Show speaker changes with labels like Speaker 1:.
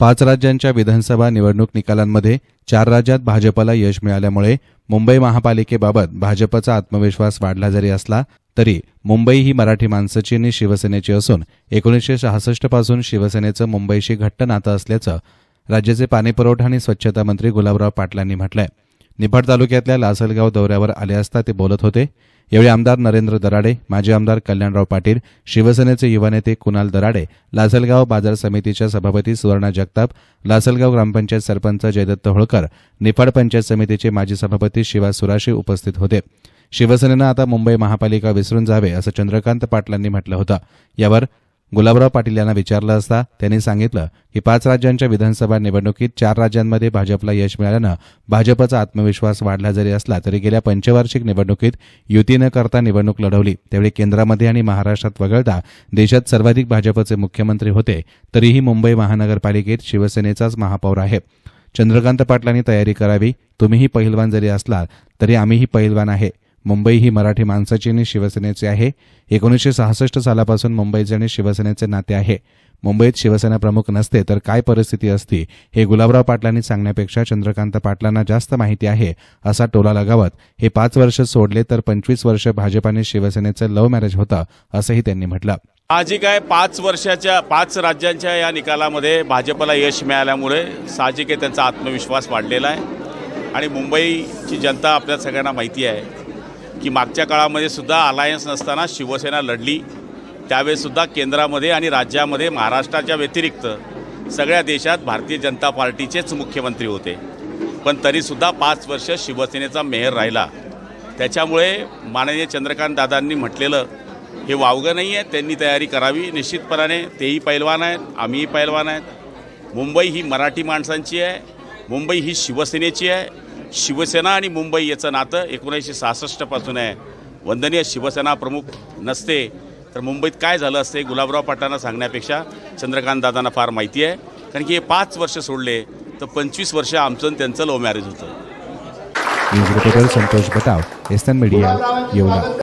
Speaker 1: पाच राज्यांच्या विधानसभा निवडणूक निकालांमध्ये चार राज्यात भाजपला यश मिळाल्यामुळे मुंबई महापालिकेबाबत भाजपचा आत्मविश्वास वाढला जरी असला तरी मुंबई ही मराठी माणसाची आणि शिवसेनेची असून एकोणीसशे सहासष्ट पासून शिवसेनेचं मुंबईशी घट्ट नातं असल्याचं राज्याचे पाणीपुरवठा आणि स्वच्छता मंत्री गुलाबराव पाटलांनी म्हटलं आहे निफाड तालुक्यातल्या लासलगाव दौऱ्यावर आले असता ते बोलत होते यावेळी आमदार नरेंद्र दराडे माजी आमदार कल्याणराव पाटील शिवसेनेचे युवा नेते कुणाल दराडे लासलगाव बाजार समितीच्या सभापती सुवर्णा जगताप लासलगाव ग्रामपंचायत सरपंच जयदत्त होळकर निफाड पंचायत समितीचे माजी सभापती शिवा सुराशी उपस्थित होते शिवसेनेनं आता मुंबई महापालिका विसरून जावे असं चंद्रकांत पाटलांनी म्हटलं होतं यावर गुलाबराव पाटील यांना विचारलं असता त्यांनी सांगितलं की पाच राज्यांच्या विधानसभा निवडणुकीत चार राज्यांमध्ये भाजपला यश मिळाल्यानं भाजपचा आत्मविश्वास वाढला जरी असला तरी गेल्या पंचवार्षिक निवडणुकीत युती न करता निवडणूक लढवली त्यावेळी केंद्रामध्ये आणि महाराष्ट्रात वगळता देशात सर्वाधिक भाजपचे मुख्यमंत्री होते तरीही मुंबई महानगरपालिकेत शिवसेनेचाच महापौर आहे चंद्रकांत पाटलांनी तयारी करावी तुम्हीही पहिलवान जरी असला तरी आम्हीही पहिलवान आहे मुंबई ही मराठी माणसाची आणि शिवसेनेची आहे एकोणीसशे सहासष्ट सालापासून मुंबईचे आणि शिवसेनेचे नाते आहे मुंबईत शिवसेना प्रमुख नसते तर काय परिस्थिती असती हे गुलाबराव पाटलांनी सांगण्यापेक्षा चंद्रकांत पाटलांना जास्त माहिती आहे असा टोला लगावत हे पाच वर्ष सोडले तर पंचवीस वर्ष भाजप आणि शिवसेनेचं लव्ह मॅरेज होतं असंही त्यांनी म्हटलं
Speaker 2: साहजिक आहे पाच वर्षाच्या पाच राज्यांच्या या निकालामध्ये भाजपला यश मिळाल्यामुळे साहजिक आहे त्यांचा आत्मविश्वास वाढलेला आहे आणि मुंबईची जनता आपल्या सगळ्यांना माहिती आहे की मागच्या काळामध्ये सुद्धा अलायन्स नसताना शिवसेना लढली त्यावेळेसुद्धा केंद्रामध्ये आणि राज्यामध्ये महाराष्ट्राच्या व्यतिरिक्त सगळ्या देशात भारतीय जनता पार्टीचेच मुख्यमंत्री होते पण तरीसुद्धा पाच वर्ष शिवसेनेचा मेहर राहिला त्याच्यामुळे माननीय चंद्रकांत दादांनी म्हटलेलं हे वावगं नाही आहे त्यांनी तयारी करावी निश्चितपणाने तेही पैलवान आहेत आम्हीही पैलवान आहेत मुंबई ही मराठी माणसांची आहे मुंबई ही शिवसेनेची आहे शिवसेना आणि मुंबई याचं नातं एकोणीसशे सहासष्टपासून आहे वंदनीय शिवसेना प्रमुख नसते तर मुंबईत काय झालं असते गुलाबराव पाटांना सांगण्यापेक्षा चंद्रकांत दादांना फार माहिती आहे कारण की हे पाच वर्ष सोडले तर पंचवीस वर्ष आमचं त्यांचं लव्ह मॅरेज होतं
Speaker 1: संतोष बताव एस मीडिया